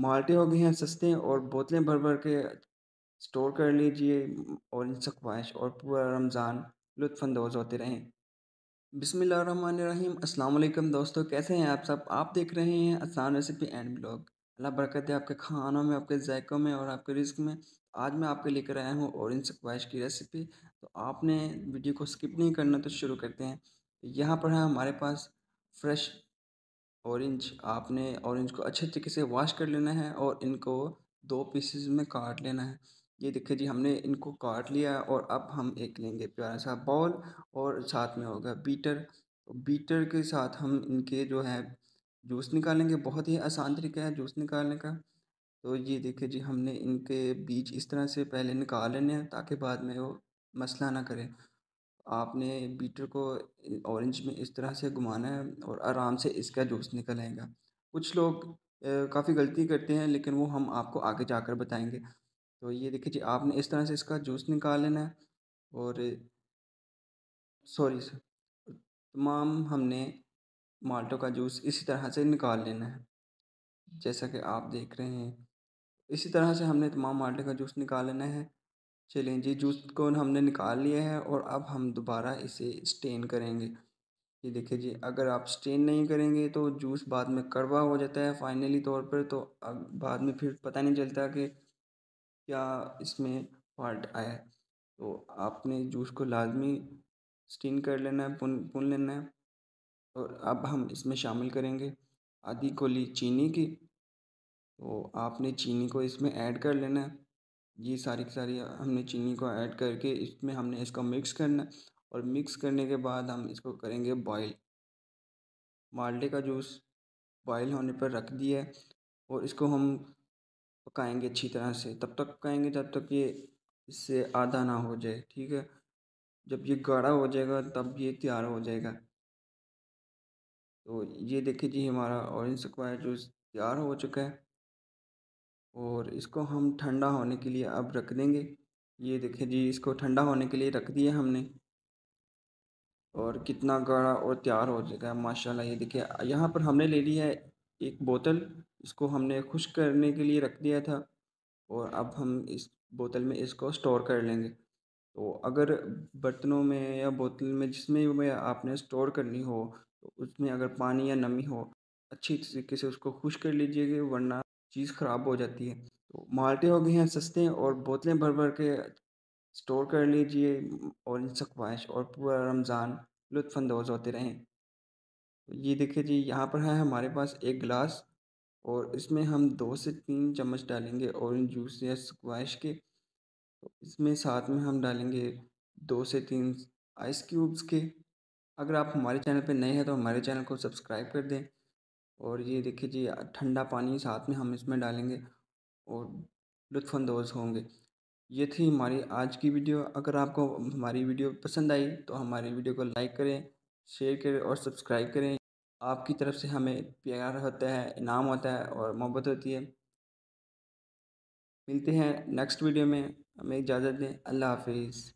माल्टे हो गए हैं सस्ते और बोतलें भर भर के स्टोर कर लीजिए और इनसे ख्वाहिश और पूरा रमज़ान लुफानंदोज़ होते रहें बिसमीम अल्लाम दोस्तों कैसे हैं आप सब आप देख रहे हैं आसान रेसिपी एंड ब्लॉग अल्लाह बरकत है आपके खानों में आपके जायकों में और आपके रिस्क में आज मैं आपके लेकर आया हूँ और इन की रेसिपी तो आपने वीडियो को स्किप नहीं करना तो शुरू करते हैं यहाँ पर है हमारे पास फ्रेश ऑरेंज आपने ऑरेंज को अच्छे तरीके से वॉश कर लेना है और इनको दो पीसेस में काट लेना है ये देखिए जी हमने इनको काट लिया और अब हम एक लेंगे प्यारा सा बॉल और साथ में होगा बीटर बीटर के साथ हम इनके जो है जूस निकालेंगे बहुत ही आसान तरीका है जूस निकालने का तो ये देखिए जी हमने इनके बीज इस तरह से पहले निकाल लेने हैं ताकि बाद में वो मसला ना करें आपने बीटर को ऑरेंज में इस तरह से घुमाना है और आराम से इसका जूस निकल आएगा कुछ लोग काफ़ी गलती करते हैं लेकिन वो हम आपको आगे जाकर बताएंगे तो ये देखिए जी आपने इस तरह से इसका जूस निकाल लेना है और सॉरी सर तमाम हमने माल्टो का जूस इसी तरह से निकाल लेना है जैसा कि आप देख रहे हैं इसी तरह से हमने तमाम माल्टे का जूस निकाल लेना है चलें जी जूस को हमने निकाल लिया है और अब हम दोबारा इसे स्टेन करेंगे ये देखिए जी अगर आप स्टेन नहीं करेंगे तो जूस बाद में कड़वा हो जाता है फाइनली तौर पर तो अब बाद में फिर पता नहीं चलता कि क्या इसमें फॉल्ट आया तो आपने जूस को लाजमी स्टीन कर लेना है पुन पुन लेना है और अब हम इसमें शामिल करेंगे आधी कोली चीनी की तो आपने चीनी को इसमें ऐड कर लेना है ये सारी की सारी हमने चीनी को ऐड करके इसमें हमने इसको मिक्स करना और मिक्स करने के बाद हम इसको करेंगे बॉईल माल्टे का जूस बॉयल होने पर रख दिया है और इसको हम पकाएंगे अच्छी तरह से तब तक पकाएंगे जब तक ये इससे आधा ना हो जाए ठीक है जब ये गाढ़ा हो जाएगा तब ये तैयार हो जाएगा तो ये देखिए जी हमारा ऑरेंज स्क्वायर जूस तैयार हो चुका है और इसको हम ठंडा होने के लिए अब रख देंगे ये देखें जी इसको ठंडा होने के लिए रख दिया हमने और कितना गाढ़ा और तैयार हो जाएगा माशाल्लाह ये देखिए यहाँ पर हमने ले ली है एक बोतल इसको हमने खुश करने के लिए रख दिया था और अब हम इस बोतल में इसको स्टोर कर लेंगे तो अगर बर्तनों में या बोतल में जिसमें भी आपने स्टोर करनी हो तो उसमें अगर पानी या नमी हो अच्छी तरीके से उसको खुश कर लीजिएगा वरना चीज़ ख़राब हो जाती है तो माल्टे हो गए हैं सस्ते और बोतलें भर भर के स्टोर कर लीजिए और इनसे ख्वाहिश और पूरा रमज़ान लुफानंदोज़ होते रहें तो ये देखिए जी यहाँ पर है हमारे पास एक गिलास और इसमें हम दो से तीन चम्मच डालेंगे औरेंज जूस या स्क्वाश के तो इसमें साथ में हम डालेंगे दो से तीन आइस क्यूब्स के अगर आप हमारे चैनल पर नए हैं तो हमारे चैनल को सब्सक्राइब कर दें और ये देखिए जी ठंडा पानी साथ में हम इसमें डालेंगे और लुत्फानंदोज़ होंगे ये थी हमारी आज की वीडियो अगर आपको हमारी वीडियो पसंद आई तो हमारी वीडियो को लाइक करें शेयर करें और सब्सक्राइब करें आपकी तरफ से हमें प्यार होता है इनाम होता है और मोहब्बत होती है मिलते हैं नेक्स्ट वीडियो में हमें इजाज़त दें अल्लाह हाफिज़